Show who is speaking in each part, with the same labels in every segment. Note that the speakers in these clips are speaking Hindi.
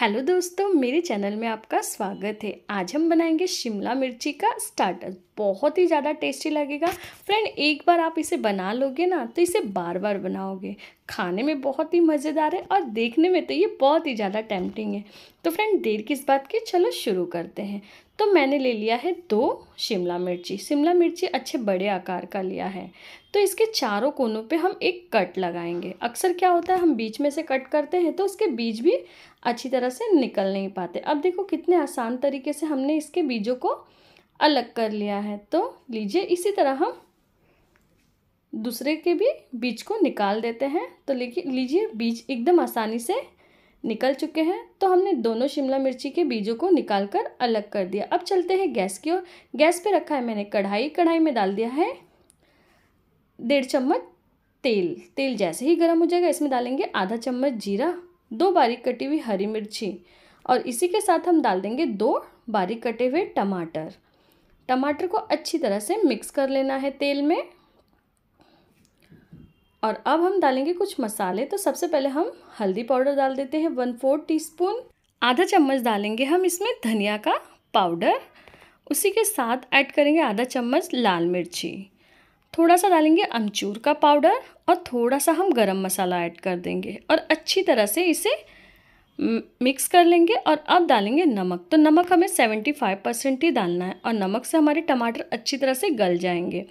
Speaker 1: हेलो दोस्तों मेरे चैनल में आपका स्वागत है आज हम बनाएंगे शिमला मिर्ची का स्टार्टर बहुत ही ज़्यादा टेस्टी लगेगा फ्रेंड एक बार आप इसे बना लोगे ना तो इसे बार बार बनाओगे खाने में बहुत ही मज़ेदार है और देखने में तो ये बहुत ही ज़्यादा टेम्पटिंग है तो फ्रेंड देर किस बात की चलो शुरू करते हैं तो मैंने ले लिया है दो शिमला मिर्ची शिमला मिर्ची अच्छे बड़े आकार का लिया है तो इसके चारों कोनों पे हम एक कट लगाएंगे अक्सर क्या होता है हम बीच में से कट करते हैं तो उसके बीज भी अच्छी तरह से निकल नहीं पाते अब देखो कितने आसान तरीके से हमने इसके बीजों को अलग कर लिया है तो लीजिए इसी तरह हम दूसरे के भी बीज को निकाल देते हैं तो लीजिए बीज एकदम आसानी से निकल चुके हैं तो हमने दोनों शिमला मिर्ची के बीजों को निकाल कर अलग कर दिया अब चलते हैं गैस की ओर गैस पे रखा है मैंने कढ़ाई कढ़ाई में डाल दिया है डेढ़ चम्मच तेल तेल जैसे ही गर्म हो जाएगा इसमें डालेंगे आधा चम्मच जीरा दो बारीक कटी हुई हरी मिर्ची और इसी के साथ हम डाल देंगे दो बारीक कटे हुए टमाटर टमाटर को अच्छी तरह से मिक्स कर लेना है तेल में और अब हम डालेंगे कुछ मसाले तो सबसे पहले हम हल्दी पाउडर डाल देते हैं वन फोर्थ टी स्पून आधा चम्मच डालेंगे हम इसमें धनिया का पाउडर उसी के साथ ऐड करेंगे आधा चम्मच लाल मिर्ची थोड़ा सा डालेंगे अमचूर का पाउडर और थोड़ा सा हम गरम मसाला ऐड कर देंगे और अच्छी तरह से इसे मिक्स कर लेंगे और अब डालेंगे नमक तो नमक हमें सेवेंटी फाइव परसेंट ही डालना है और नमक से हमारे टमाटर अच्छी तरह से गल जाएंगे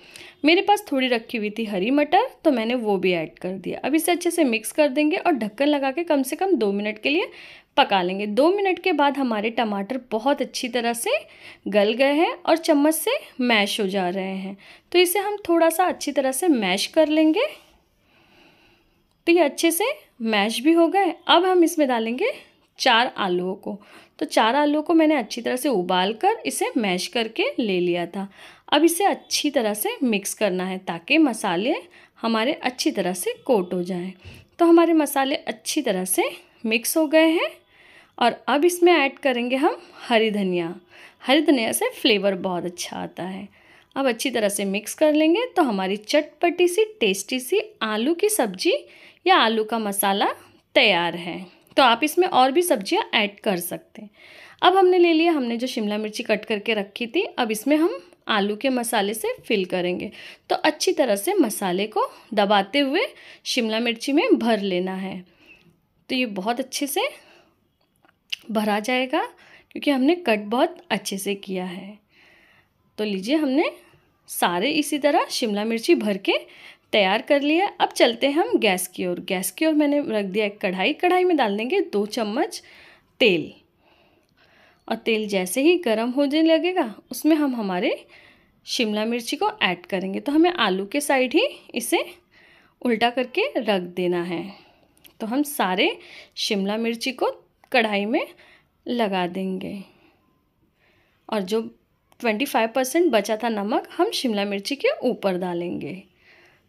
Speaker 1: मेरे पास थोड़ी रखी हुई थी हरी मटर तो मैंने वो भी ऐड कर दिया अब इसे अच्छे से मिक्स कर देंगे और ढक्कन लगा के कम से कम दो मिनट के लिए पका लेंगे दो मिनट के बाद हमारे टमाटर बहुत अच्छी तरह से गल गए हैं और चम्मच से मैश हो जा रहे हैं तो इसे हम थोड़ा सा अच्छी तरह से मैश कर लेंगे तो ये अच्छे से मैश भी हो गए अब हम इसमें डालेंगे चार आलूओं को तो चार आलूओं को मैंने अच्छी तरह से उबाल कर इसे मैश करके ले लिया था अब इसे अच्छी तरह से मिक्स करना है ताकि मसाले हमारे अच्छी तरह से कोट हो जाएं तो हमारे मसाले अच्छी तरह से मिक्स हो गए हैं और अब इसमें ऐड करेंगे हम हरी धनिया हरी धनिया से फ्लेवर बहुत अच्छा आता है अब अच्छी तरह से मिक्स कर लेंगे तो हमारी चटपटी सी टेस्टी सी आलू की सब्ज़ी या आलू का मसाला तैयार है तो आप इसमें और भी सब्जियां ऐड कर सकते हैं अब हमने ले लिया हमने जो शिमला मिर्ची कट करके रखी थी अब इसमें हम आलू के मसाले से फिल करेंगे तो अच्छी तरह से मसाले को दबाते हुए शिमला मिर्ची में भर लेना है तो ये बहुत अच्छे से भरा जाएगा क्योंकि हमने कट बहुत अच्छे से किया है तो लीजिए हमने सारे इसी तरह शिमला मिर्ची भर के तैयार कर लिया अब चलते हैं हम गैस की ओर गैस की ओर मैंने रख दिया एक कढ़ाई कढ़ाई में डाल देंगे दो चम्मच तेल और तेल जैसे ही गर्म होने लगेगा उसमें हम हमारे शिमला मिर्ची को ऐड करेंगे तो हमें आलू के साइड ही इसे उल्टा करके रख देना है तो हम सारे शिमला मिर्ची को कढ़ाई में लगा देंगे और जो ट्वेंटी फाइव परसेंट बचा था नमक हम शिमला मिर्ची के ऊपर डालेंगे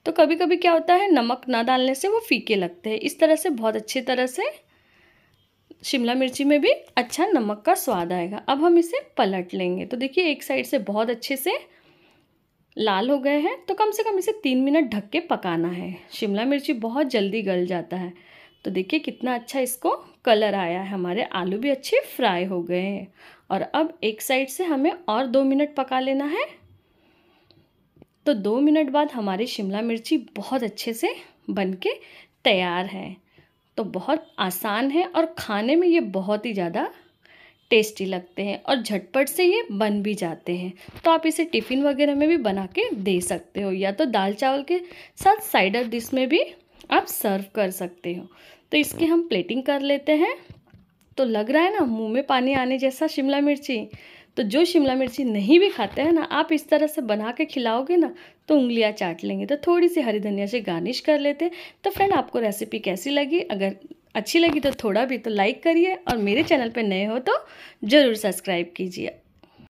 Speaker 1: तो कभी कभी क्या होता है नमक ना डालने से वो फीके लगते हैं इस तरह से बहुत अच्छी तरह से शिमला मिर्ची में भी अच्छा नमक का स्वाद आएगा अब हम इसे पलट लेंगे तो देखिए एक साइड से बहुत अच्छे से लाल हो गए हैं तो कम से कम इसे तीन मिनट ढक के पकाना है शिमला मिर्ची बहुत जल्दी गल जाता है तो देखिए कितना अच्छा इसको कलर आया है हमारे आलू भी अच्छे फ्राई हो गए हैं और अब एक साइड से हमें और दो मिनट पका लेना है तो दो मिनट बाद हमारी शिमला मिर्ची बहुत अच्छे से बन के तैयार है तो बहुत आसान है और खाने में ये बहुत ही ज़्यादा टेस्टी लगते हैं और झटपट से ये बन भी जाते हैं तो आप इसे टिफ़िन वगैरह में भी बना के दे सकते हो या तो दाल चावल के साथ साइडर डिश में भी आप सर्व कर सकते हो तो इसकी हम प्लेटिंग कर लेते हैं तो लग रहा है ना मुंह में पानी आने जैसा शिमला मिर्ची तो जो शिमला मिर्ची नहीं भी खाते हैं ना आप इस तरह से बना के खिलाओगे ना तो उंगलियां चाट लेंगे तो थोड़ी सी हरी धनिया से गार्निश कर लेते तो फ्रेंड आपको रेसिपी कैसी लगी अगर अच्छी लगी तो थोड़ा भी तो लाइक करिए और मेरे चैनल पर नए हो तो ज़रूर सब्सक्राइब कीजिए